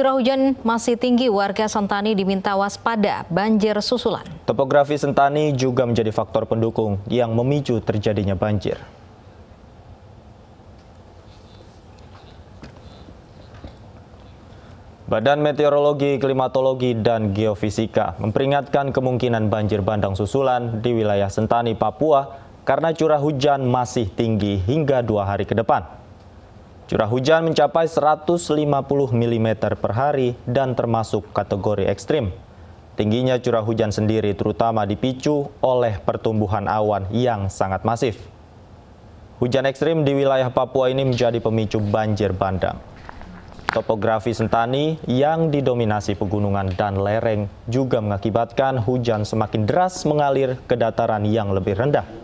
Curah hujan masih tinggi, warga Sentani diminta waspada banjir susulan. Topografi Sentani juga menjadi faktor pendukung yang memicu terjadinya banjir. Badan Meteorologi, Klimatologi, dan Geofisika memperingatkan kemungkinan banjir bandang susulan di wilayah Sentani, Papua karena curah hujan masih tinggi hingga dua hari ke depan. Curah hujan mencapai 150 mm per hari dan termasuk kategori ekstrim. Tingginya curah hujan sendiri terutama dipicu oleh pertumbuhan awan yang sangat masif. Hujan ekstrim di wilayah Papua ini menjadi pemicu banjir bandang. Topografi Sentani yang didominasi pegunungan dan lereng juga mengakibatkan hujan semakin deras mengalir ke dataran yang lebih rendah.